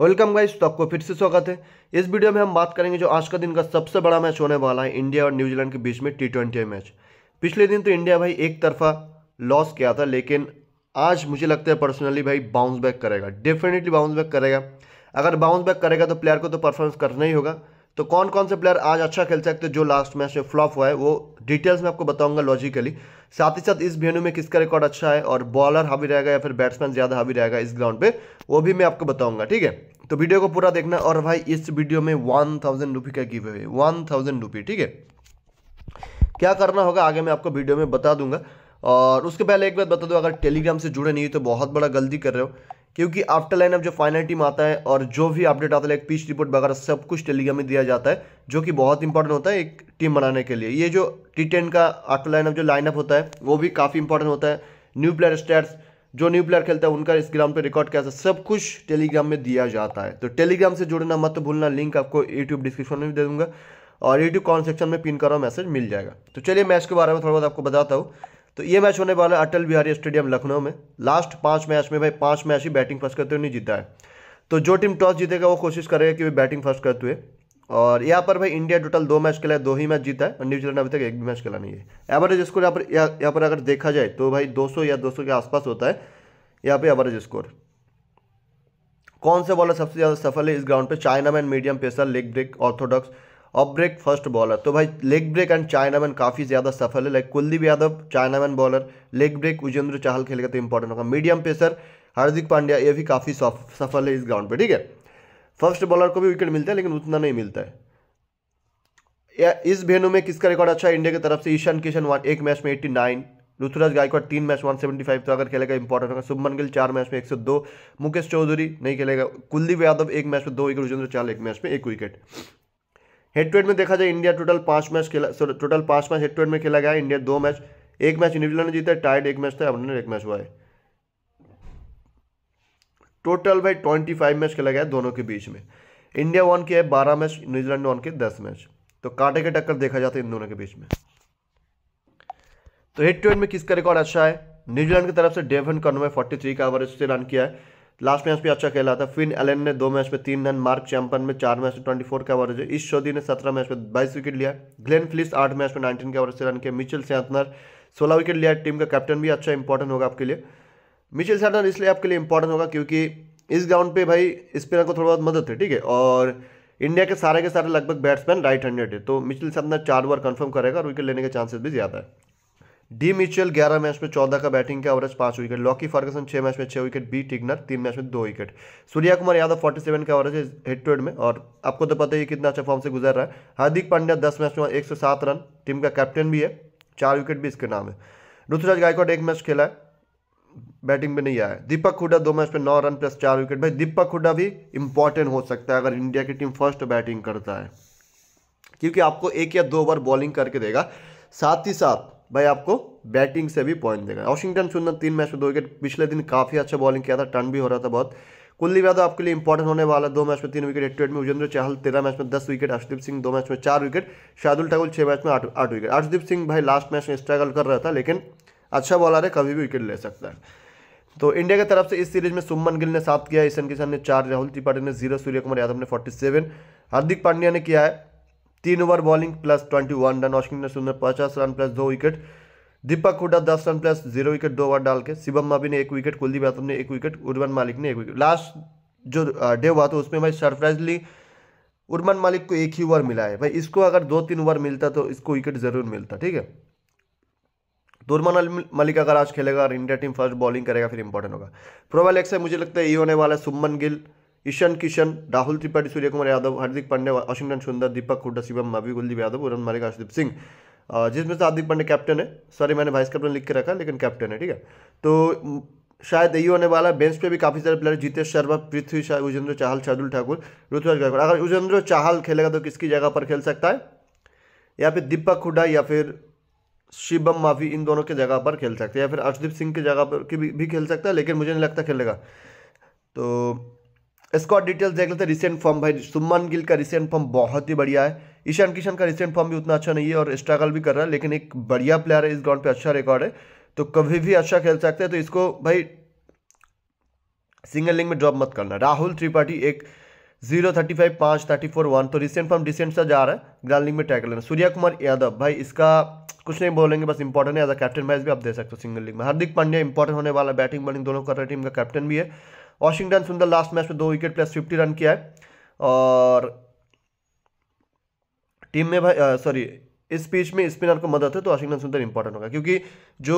welcome guys तो आपको फिर से स्वागत है इस वीडियो में हम बात करेंगे जो आज का दिन का सबसे बड़ा मैच होने वाला है इंडिया और न्यूजीलैंड के बीच में टी ट्वेंटी मैच पिछले दिन तो इंडिया भाई एक तरफा लॉस किया था लेकिन आज मुझे लगता है पर्सनली भाई बाउंस बैक करेगा डेफिनेटली बाउंस बैक करेगा अगर बाउंस बैक करेगा तो प्लेयर को तो परफॉर्मेंस करना ही होगा तो कौन कौन से प्लेयर आज अच्छा खेल सकते जो लास्ट मैच में फ्लॉप हुआ है वो डिटेल्स में आपको बताऊंगा लॉजिकली साथ ही साथ इस वेन्यू में किसका रिकॉर्ड अच्छा है और बॉलर हावी रहेगा या फिर बैट्समैन ज़्यादा हावी रहेगा इस ग्राउंड पे वो भी मैं आपको बताऊंगा ठीक है तो वीडियो को पूरा देखना और भाई इस वीडियो में वन थाउजेंड रुपी का गिवे वन थाउजेंड रुपी ठीक है क्या करना होगा आगे मैं आपको वीडियो में बता दूंगा और उसके पहले एक बात बता दो अगर टेलीग्राम से जुड़े नहीं तो बहुत बड़ा गलती कर रहे हो क्योंकि आफ्टर लाइन ऑफ जो फाइनल टीम आता है और जो भी अपडेट आता है लाइक पिच रिपोर्ट वगैरह सब कुछ टेलीग्राम में दिया जाता है जो कि बहुत इंपॉर्टेंट होता है एक टीम बनाने के लिए ये जो टी टेन का आफ्टर ऑफ जो लाइनअप होता है वो भी काफ़ी इंपॉर्टेंट होता है न्यू प्लेयर स्टैट्स जो न्यू प्लेयर खेलता है उनका इस ग्राउंड पर रिकॉर्ड है सब कुछ टेलीग्राम में दिया जाता है तो टेलीग्राम से जुड़ना मत भूलना लिंक आपको यूट्यूब डिस्क्रिप्शन में भी दे दूंगा और यूट्यूब कॉमेंट सेक्शन में पिन करो मैसेज मिल जाएगा तो चलिए मैच के बारे में थोड़ा बहुत आपको बताता हूँ तो ये मैच होने वाला है अटल बिहारी स्टेडियम लखनऊ में लास्ट पांच मैच में भाई पांच मैच ही बैटिंग फर्स्ट करते हुए नहीं जीता है तो जो टीम टॉस जीतेगा वो कोशिश करेगा कि वे बैटिंग फर्स्ट करते हुए और यहाँ पर भाई इंडिया टोटल दो मैच खेला है दो ही मैच जीता है और न्यूजीलैंड अभी तक एक भी मैच खेला नहीं है एवरेज स्कोर यहाँ पर यहाँ पर अगर देखा जाए तो भाई 200 या 200 के आसपास होता है यहाँ पे एवरेज स्कोर कौन सा बॉलर सबसे ज़्यादा सफल है इस ग्राउंड पे chinaman medium pacer leg break orthodox off break first bowler तो भाई लेग ब्रेक एंड चाइनामैन काफ़ी ज़्यादा सफल है like Kuldeep Yadav chinaman bowler leg break Yuzvendra Chahal खेलेगा तो इंपॉर्टेंट होगा मीडियम पेसर हार्दिक पांड्या ये भी काफ़ी सफल है इस ग्राउंड पर ठीक है फर्स्ट बॉलर को भी विकेट मिलता है लेकिन उतना नहीं मिलता है या इस वेन्यू में किसका रिकॉर्ड अच्छा है इंडिया की तरफ से ईशान किशन वन एक मैच में एट्टी नाइन ऋतुराज गायकवाड़ तीन मैच 175 तो अगर खेलेगा इंपॉर्टेंट होगा शुभमन गिल चार मैच में 102 मुकेश चौधरी नहीं खेलेगा कुलदीप यादव एक मैच में दो विकेट उजेंद्र चाल एक मैच में एक विकेट हेड टू हेड में देखा जाए इंडिया टोटल पांच मैच खेला सॉरी टोटल पांच मैच हेड टू हेड में खेला गया इंडिया दो मैच एक मैच न्यूजीलैंड ने जीता टाइड एक मैच था अपने एक मैच हुआ है टोटल भाई ट्वेंटी फाइव मैच खेला गया दोनों के बीच में इंडिया वन के है बारह मैच न्यूजीलैंड वन के दस मैच तो कांटे के टक्कर देखा जाता है इन दोनों के बीच में तो हेड टू हेड में किसका रिकॉर्ड अच्छा है न्यूजीलैंड की तरफ से डेवन कन्वे फोर्टी थ्री का एवरेज से रन किया है लास्ट मैच भी अच्छा खेला था फिन एलन ने दो मैच में तीन रन मार्क चैंपन में चार मैच में ट्वेंटी फोर का एवरेज इस सोदी ने सत्रह मैच में बाईस विकेट लिया ग्लेन फिलिस आठ मैच में नाइनटीन के एवरेज से रन किया मिचिल सैंतनर सोलह विकेट लिया टीम का कैप्टन भी अच्छा इंपॉर्टेंट होगा आपके लिए मिचिल सैंतनर इसलिए आपके लिए इंपॉर्टेंट होगा क्योंकि इस ग्राउंड पे भाई स्पिनर को थोड़ा बहुत मदद है ठीक है और इंडिया के सारे के सारे लगभग बैट्समैन राइट हैंडेड है तो मिचिल सैंतनर चार ओवर कन्फर्म करेगा और विकेट लेने के चांसेस भी ज़्यादा है डी मिचुअल ग्यारह मैच में चौदह का बैटिंग का एवरेज पांच विकेट लॉकी फर्गसन छह मैच में छह विकेट बी टिगनर तीन मैच में दो विकेट सूर्या कुमार यादव 47 का एवरेज हेड टू हेड में और आपको तो पता ही कितना अच्छा फॉर्म से गुजर रहा है हार्दिक पांड्या दस मैच में एक रन टीम का कैप्टन भी है चार विकेट भी इसके नाम है ऋतुराज गायकवाड एक मैच खेला है बैटिंग में नहीं आया दीपक हुडा दो मैच में नौ रन प्लस चार विकेट भाई दीपक हुडा भी इंपॉर्टेंट हो सकता है अगर इंडिया की टीम फर्स्ट बैटिंग करता है क्योंकि आपको एक या दो ओवर बॉलिंग करके देगा साथ ही साथ भाई आपको बैटिंग से भी पॉइंट देगा वॉशिंगटन सुंदर तीन मैच में दो विकेट पिछले दिन काफ़ी अच्छा बॉलिंग किया था टर्न भी हो रहा था बहुत कुलदीप यादव आपके लिए इंपॉर्टेंट होने वाला दो मैच में तीन विकेट एट्टी एट में उजेंद्र चाहल तेरह मैच में दस विकेट अर्षदीप सिंह दो मैच में चार विकेट शार्दुल ठाकुर छः मैच में आठ आठ विकेट अर्षदीप सिंह भाई लास्ट मैच में स्ट्रगल कर रहा था लेकिन अच्छा बॉलर है कभी भी विकेट ले सकता है तो इंडिया की तरफ से इस सीरीज में सुमन गिल ने सात किया ईशन किशन ने चार राहुल त्रिपाठी ने जीरो सूर्य कुमार यादव ने फोर्टी सेवन हार्दिक पांड्या ने किया है तीन over bowling plus twenty one run Washington Sundar पचास रन प्लस दो विकेट दीपक हुडा दस रन प्लस जीरो विकेट दो ओवर डाल के शिवम मावी ने एक विकेट कुलदीप यादव ने एक विकेट उर्वन मालिक ने एक विकेट लास्ट जो डे हुआ था उसमें भाई सरप्राइजली उर्मन मालिक को एक ही ओवर मिला है भाई इसको अगर दो तीन ओवर मिलता तो इसको विकेट जरूर मिलता ठीक है तो उर्मन मलिक अगर आज खेलेगा और इंडिया टीम फर्स्ट बॉलिंग करेगा फिर इंपॉर्टेंट होगा प्रोबल एक्स है मुझे लगता है ये होने वाला है सुमन गिल ईशान किशन राहुल त्रिपाठी सूर्य कुमार यादव हार्दिक पांडे वाशिंगटन सुंदर दीपक हुड्डा शिवम मावी कुलदीप यादव उरन मारे अशदीप सिंह जिसमें से हार्दिक पांडे कैप्टन है सॉरी मैंने वाइस कैप्टन लिख के रखा लेकिन कैप्टन है ठीक है तो शायद यही होने वाला है बेंच पे भी काफ़ी सारे प्लेयर जीतेश शर्मा पृथ्वी शाह उजेंद्र चाहल शार्दुल ठाकुर ऋतुराज गायकवाड़ अगर उजेंद्र चाहल खेलेगा तो किसकी जगह पर खेल सकता है या फिर दीपक हुडा या फिर शिवम माफी इन दोनों के जगह पर खेल सकते हैं या फिर अर्शदीप सिंह की जगह पर की भी, भी खेल सकता है लेकिन मुझे नहीं लगता खेलेगा तो स्कॉट डिटेल्स देख लेते हैं रिसेंट फॉर्म भाई सुमन गिल का रिसेंट फॉर्म बहुत ही बढ़िया है ईशान किशन का रिसेंट फॉर्म भी उतना अच्छा नहीं है और स्ट्रगल भी कर रहा है लेकिन एक बढ़िया प्लेयर है इस ग्राउंड पे अच्छा रिकॉर्ड है तो कभी भी अच्छा खेल सकते हैं तो इसको भाई सिंगल लिंग में ड्रॉप मत करना राहुल त्रिपाठी एक जीरो थर्टी फाइव पाँच थर्टी फोर वन तो रिसेंट फॉर्म डिसेंट सा जा रहा है ग्राउंड लिंग में टैकल लेना सूर्या कुमार यादव भाई इसका कुछ नहीं बोलेंगे बस इंपॉर्टेंट है एज अ कैप्टन मैच भी आप दे सकते हो सिंगल लीग में हार्दिक पांड्या इंपॉर्टेंट होने वाला बैटिंग बॉलिंग दोनों कर रहे टीम का कैप्टन भी है वॉशिंगटन सुंदर लास्ट मैच में दो विकेट प्लस फिफ्टी रन किया है और टीम में भाई सॉरी इस पिच में स्पिनर को मदद है तो वाशिंगटन सुंदर इंपॉर्टेंट होगा क्योंकि जो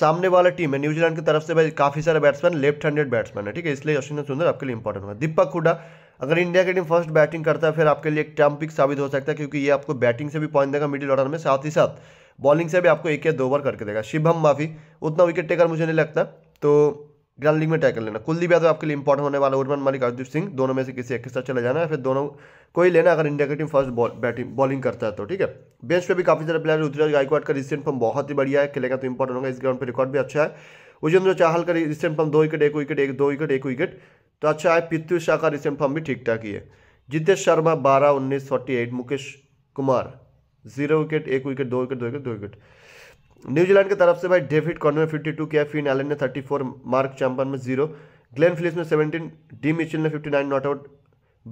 सामने वाला टीम है न्यूजीलैंड की तरफ से भाई काफ़ी सारे बैट्समैन लेफ्ट हैंडेड बैट्समैन है ठीक है इसलिए वाशिंगटन सुंदर आपके लिए इंपॉर्टेंट होगा दीपक हुडा अगर इंडिया की टीम फर्स्ट बैटिंग करता है फिर आपके लिए एक टर्म पिक साबित हो सकता है क्योंकि ये आपको बैटिंग से भी पॉइंट देगा मिडिल ऑर्डर में साथ ही साथ बॉलिंग से भी आपको एक या दो ओवर करके देगा शिवम माफी उतना विकेट टेकर मुझे नहीं लगता तो ग्रैंड लीग में टैकल लेना कुलदीप यादव आपके लिए इंपॉर्टेंट होने वाला उर्मन मलिक अर्जुत सिंह दोनों में से किसी एक के साथ चले जाना है फिर दोनों को ही लेना अगर इंडिया की टीम फर्स्ट बैटिंग बॉलिंग करता है तो ठीक है बेंच पे भी काफी सारे प्लेयर उतरे गायकवाड का रिसेंट फॉर्म बहुत ही बढ़िया है खेलेगा तो इंपॉर्टेंट होगा इस ग्राउंड पर रिकॉर्ड भी अच्छा है उजेंद्र चाहल का रिसेंट फॉर्म दो विकेट एक विकेट एक दो विकेट एक विकेट तो अच्छा है पृथ्वी शाह का रिसेंट फॉर्म भी ठीक ठाक ही है जितेश शर्मा बारह उन्नीस forty eight Mukesh Kumar zero wicket एक विकेट दो विकेट दो विकेट दो विकेट न्यूजीलैंड की तरफ से भाई डेविड कॉर्नर में फिफ्टी टू किया फिन एलन ने थर्टी फोर मार्क चैम्पन में जीरो ग्लेन फिलिप्स में सेवेंटीन डी मिचिल ने fifty nine not out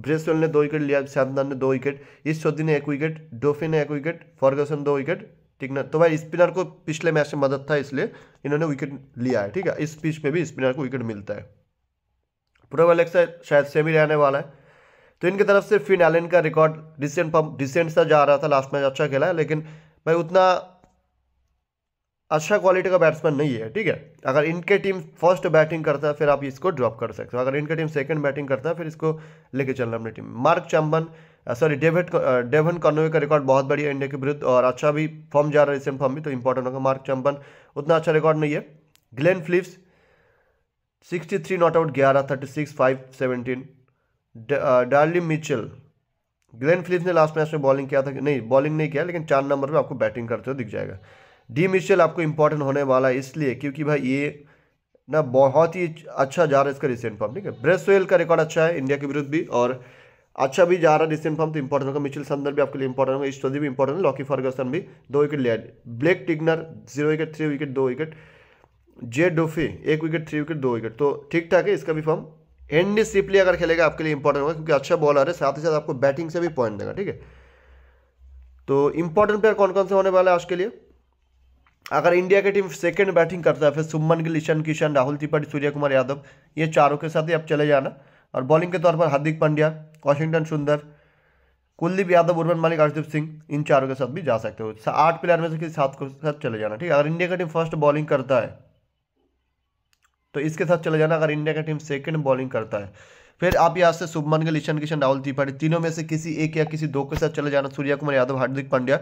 Bracewell ने दो विकेट लिया शानदार ने दो विकेट इस चौधरी ने एक विकेट डोफी ने एक विकेट फॉर्गसन दो विकेट ठीक ना तो भाई स्पिनर को पिछले मैच में मदद था इसलिए इन्होंने विकेट लिया है ठीक है इस पिच में भी स्पिनर को विकेट मिलता है पूरा वाले शायद सेमी रहने वाला है तो इनकी तरफ से फिन एलन का रिकॉर्ड रिसेंट रिसेंट सा जा रहा था लास्ट मैच अच्छा खेला है लेकिन भाई उतना अच्छा क्वालिटी का बैट्समैन नहीं है ठीक है अगर इनके टीम फर्स्ट बैटिंग करता है फिर आप इसको ड्रॉप कर सकते हो अगर इनके टीम सेकंड बैटिंग करता है फिर इसको लेके चलना अपनी team Mark Chapman sorry David Devon Conway का रिकॉर्ड बहुत बढ़िया इंडिया के विरुद्ध और अच्छा भी फॉर्म जा रहा है रिसेंट फॉर्म भी तो इंपॉर्टेंट होगा मार्क चंबन उतना अच्छा रिकॉर्ड नहीं है Glenn Phillips sixty three not out ग्यारह thirty six five seventeen Daryl Mitchell Glenn Phillips ने लास्ट मैच में बॉलिंग किया था नहीं बॉलिंग नहीं किया लेकिन चार नंबर पर आपको बैटिंग करते हुए दिख जाएगा डी म्यूचुअल आपको इंपॉर्टेंट होने वाला है इसलिए क्योंकि भाई ये ना बहुत ही अच्छा जा रहा है इसका रिसेंट फॉर्म ठीक है ब्रेसवेल का रिकॉर्ड अच्छा है इंडिया के विरुद्ध भी और अच्छा भी जा रहा है रिसेंट फॉर्म तो इंपॉर्टेंट होगा मिचिल संदर भी आपके लिए इंपॉर्टेंट होगा इस्टोदी भी इंपॉर्टेंट है लॉकी फर्गसन भी दो विकेट लिया Blair Tickner zero wicket three wicket दो विकेट जे डोफी एक विकेट थ्री विकेट दो विकेट तो ठीक ठाक है इसका भी फॉर्म एंडी सिपली अगर खेलेगा आपके लिए इंपॉर्टेंट होगा क्योंकि अच्छा बॉलर है साथ ही साथ आपको बैटिंग से भी पॉइंट देगा ठीक है तो इंपॉर्टेंट प्लेयर कौन कौन से होने वाला है आज के लिए अगर इंडिया की टीम सेकंड बैटिंग करता है फिर सुमन गिल ईशान किशन राहुल त्रिपाठी सूर्य कुमार यादव ये चारों के साथ ही आप चले जाना और बॉलिंग के तौर पर हार्दिक पांड्या वॉशिंगटन सुंदर कुलदीप यादव उर्वन मालिक अर्शदीप सिंह इन चारों के साथ भी जा सकते हो आठ प्लेयर में से किसी सात के साथ चले जाना ठीक है अगर इंडिया का टीम फर्स्ट बॉलिंग करता है तो इसके साथ चले जाना अगर इंडिया का टीम सेकेंड बॉलिंग करता है फिर आप यहाँ से सुभमन गिल ईशान किशन राहुल त्रिपाठी तीनों में से किसी एक या किसी दो के साथ चले जाना सूर्या कुमार यादव हार्दिक पांड्या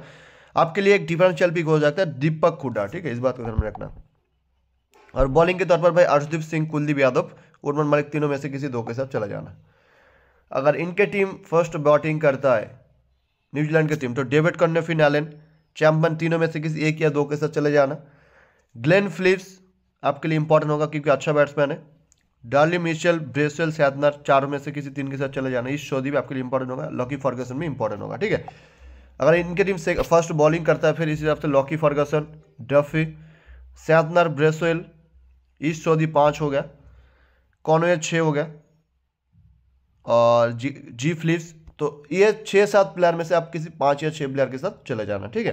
आपके लिए एक डिफरेंशियल पिक हो जाता है दीपक हुडा ठीक है इस बात को ध्यान में रखना और बॉलिंग के तौर पर भाई अर्शदीप सिंह कुलदीप यादव उर्मन मलिक तीनों में से किसी दो के साथ चला जाना अगर इनके टीम फर्स्ट बॉटिंग करता है न्यूजीलैंड की टीम तो डेविड कन्नोफिन एलन चैम्पन तीनों में से किसी एक या दो के साथ चले जाना ग्लेन फिलिप्स आपके लिए इंपॉर्टेंट होगा क्योंकि अच्छा बैट्समैन है डार्ली मिशेल ब्रेसल सैदनर चारों में से किसी तीन के साथ चले जाना इस शोधी भी आपके लिए इंपॉर्टेंट होगा लॉकी फॉर्गेसन भी इंपॉर्टेंट होगा ठीक है अगर इनके टीम से फर्स्ट बॉलिंग करता है फिर इसी हिसाब से Lockie Ferguson Duffy Santner Bracewell Ish Sodhi पाँच हो गया कॉनवे छः हो गया और जी जी फ्लिप्स तो ये छः सात प्लेयर में से आप किसी पाँच या छः प्लेयर के साथ चले जाना ठीक है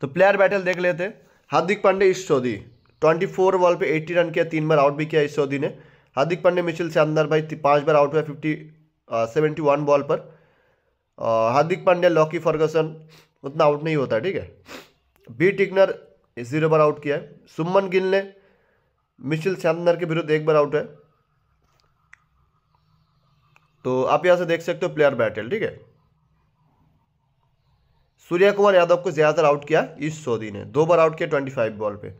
तो प्लेयर बैटल देख लेते हैं Hardik Pandya Ish Sodhi twenty four ball पे एट्टी रन किया तीन बार आउट भी किया ईस्ट चौधरी ने हार्दिक पांडे मिचिल से भाई पाँच बार आउट हुआ फिफ्टी सेवेंटी वन बॉल पर हार्दिक पांड्या लॉकी फर्गसन उतना आउट नहीं होता ठीक है बी टिकनर जीरो बार आउट किया है सुमन गिल ने मिशिल चैंदनर के विरुद्ध एक बार आउट है तो आप यहां से देख सकते हो प्लेयर बैटल ठीक है सूर्या कुमार यादव को ज़्यादातर आउट किया इस सोदी ने दो बार आउट किया ट्वेंटी फाइव बॉल पे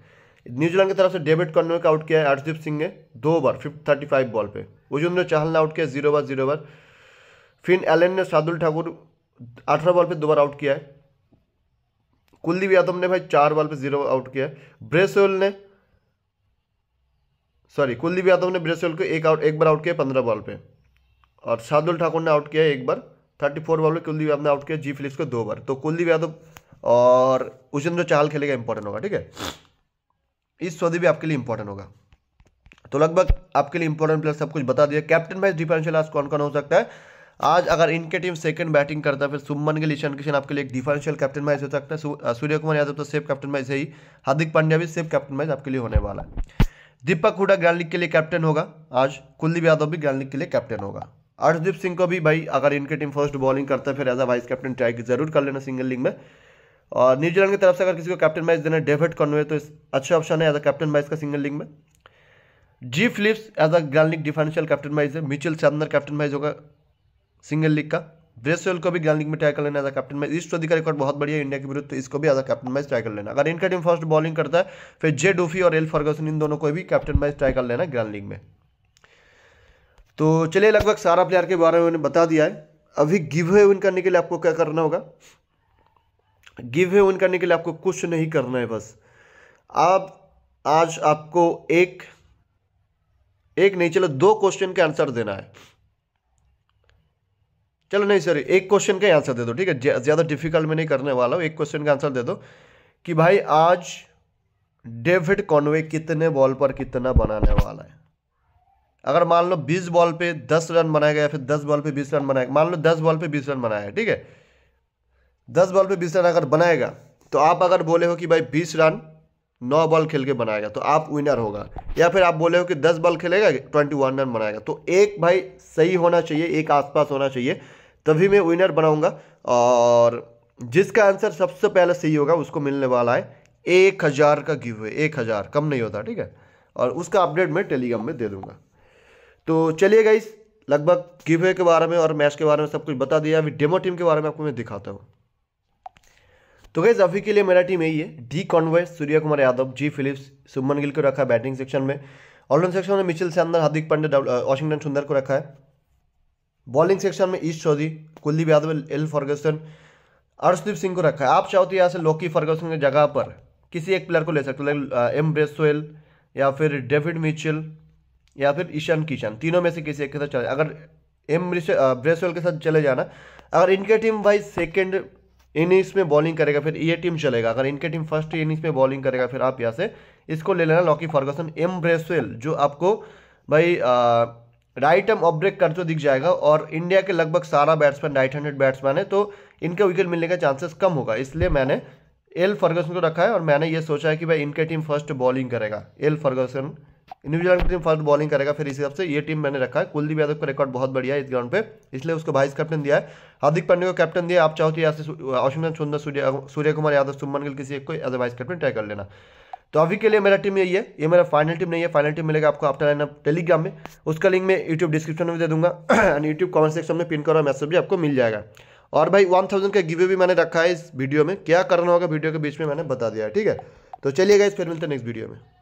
न्यूजीलैंड की तरफ से डेविड कॉर्नर का आउट किया है अर्शदीप सिंह ने दो बार फिफ्ट थर्टी फाइव बॉल पे उजुमने चाहल ने आउट किया जीरो बार जीरो बार फिन एलन ने शार्दुल ठाकुर अठारह बॉल पे दो बार आउट किया है कुलदीप यादव ने भाई चार बॉल पे जीरो आउट किया है ब्रेसोल ने सॉरी कुलदीप यादव ने ब्रेसोल को एक आउट एक बार आउट किया पंद्रह बॉल पे और शार्दुल ठाकुर ने आउट किया एक बार थर्टी फोर बॉल पे कुलदीप यादव ने आउट किया जी फिलिप्स को दो बार तो कुलदीप यादव और उजेंद्र चाहल खेलेगा इंपॉर्टेंट होगा ठीक है इस सौदे भी आपके लिए इंपॉर्टेंट होगा तो लगभग आपके लिए इंपॉर्टेंट प्लेयर सब कुछ बता दिया कैप्टन भाई डिफरेंशियल आज कौन कौन हो सकता है आज अगर इनके टीम सेकंड बैटिंग करता है फिर सुमन गिल ईशान किशन आपके लिए एक डिफरेंशियल कैप्टन मैच हो सकता है सूर्य कुमार यादव तो सेफ कैप्टन मैच है ही हार्दिक पांड्या भी सेफ कैप्टन मैच आपके लिए होने वाला है दीपक हुडा ग्रैंड के लिए कैप्टन होगा आज कुलदीप यादव भी ग्रैंड के लिए कैप्टन होगा अर्षदीप सिंह को भी भाई अगर इनकी टीम फर्स्ट बॉलिंग करता है फिर as a vice captain try जरूर कर लेना सिंगल लीग में और न्यूजीलैंड की तरफ से अगर किसी को कैप्टन मैच देना डेविड कॉन्वे तो अच्छा ऑप्शन है एज अ कैप्टन मैच का सिंगल लीग में G Phillips as a grand league differential captain match है मिचिल चंदर कैप्टन मैच होगा सिंगल लीग का ब्रेस को भी ग्रैंड लीग में ट्राई कर लेना एज कैप्टन मैच ईस्ट का रिकॉर्ड बहुत बढ़िया इंडिया के विरुद्ध तो इसको भी एज कैप्टन मैच ट्राई कर लेना अगर इनका टीम फर्स्ट बॉलिंग करता है फिर जे डूफी और एल फर्गसन इन दोनों को भी कैप्टन मैच ट्राई कर लेना ग्रैंड लीग में तो चलिए लगभग सारा प्लेयर के बारे में मैंने बता दिया है अभी गिव है विन करने के लिए आपको क्या करना होगा गिव है विन करने के लिए आपको कुछ नहीं करना है बस आप आज आपको एक एक नहीं चलो दो क्वेश्चन के आंसर देना है चलो नहीं सर एक क्वेश्चन का आंसर दे दो ठीक है ज़्यादा डिफिकल्ट में नहीं करने वाला हूँ एक क्वेश्चन का आंसर दे दो कि भाई आज डेविड कॉनवे कितने बॉल पर कितना बनाने वाला है अगर मान लो बीस बॉल पे दस रन बनाएगा या फिर दस बॉल पे बीस रन बनाएगा मान लो दस बॉल पे बीस रन बनाया ठीक है दस बॉल पे बीस रन अगर बनाएगा तो आप अगर बोले हो कि भाई बीस रन नौ बॉल खेल के बनाएगा तो आप विनर होगा या फिर आप बोले हो कि दस बॉल खेलेगा ट्वेंटी वन रन बनाएगा तो एक भाई सही होना चाहिए एक आसपास होना चाहिए तभी मैं विनर बनाऊंगा और जिसका आंसर सबसे पहले सही होगा उसको मिलने वाला है एक हज़ार का गिव हुए एक हज़ार कम नहीं होता ठीक है और उसका अपडेट मैं टेलीग्राम में दे दूंगा तो चलिए गाइस लगभग गिव के बारे में और मैच के बारे में सब कुछ बता दिया अभी डेमो टीम के बारे में आपको मैं दिखाता हूँ तो गैस अभी के लिए मेरा टीम यही है D Conway Surya Kumar Yadav G Phillips Shubman Gill को रखा है बैटिंग सेक्शन में ऑलराउंड सेक्शन में Mitchell Santner Hardik Pandya Washington Sundar को रखा है बॉलिंग सेक्शन में ईस्ट चौधरी कुलदीप यादव एल फर्गसन अर्शदीप सिंह को रखा है आप चाहो तो यहाँ से लोकी फर्गसन की जगह पर किसी एक प्लेयर को ले सकते हो एम ब्रेसोएल uh, या फिर डेविड मिचल या फिर ईशान किशन तीनों में से किसी एक के साथ चले अगर एम ब्रेसोएल uh, के साथ चले जाना अगर इनके टीम भाई सेकेंड इनिंग्स में बॉलिंग करेगा फिर ये टीम चलेगा अगर इनके टीम फर्स्ट इनिंग्स में बॉलिंग करेगा फिर आप यहाँ से इसको ले लेना लॉकी फर्गसन एम ब्रेसवेल जो आपको भाई आ, uh, राइट ऑफ ब्रेक करते तो दिख जाएगा और इंडिया के लगभग सारा बैट्समैन राइट हैंडेड बैट्समैन है तो इनका विकेट मिलने का चांसेस कम होगा इसलिए मैंने एल फर्गसन को रखा है और मैंने ये सोचा है कि भाई इनका टीम फर्स्ट बॉलिंग करेगा एल फर्गसन न्यूजीलैंड की टीम फर्स्ट बॉलिंग करेगा फिर इस हिसाब से ये टीम मैंने रखा है कुलदीप यादव का रिकॉर्ड बहुत बढ़िया है इस ग्राउंड पे इसलिए उसको वाइस कैप्टन दिया है हार्दिक पांडे को कैप्टन दिया आप चाहो तो यहाँ से अश्विन सुंदर सूर्य सूर्य कुमार यादव सुमन गिल किसी एक को as a vice captain try कर लेना तो अभी के लिए मेरा टीम यही है ये मेरा फाइनल टीम नहीं है फाइनल टीम मिलेगा आपको आफ्टर लाइन टेलीग्राम में उसका लिंक मैं यूट्यूब डिस्क्रिप्शन में दे दूंगा एंड यूट्यूब कमेंट सेक्शन में पिन करो मैसेज भी आपको मिल जाएगा और भाई वन थाउजेंड का गिवे भी मैंने रखा है इस वीडियो में क्या करना होगा वीडियो के बीच में मैंने बता दिया ठीक है तो चलिए गाइज फिर मिलते हैं नेक्स्ट वीडियो में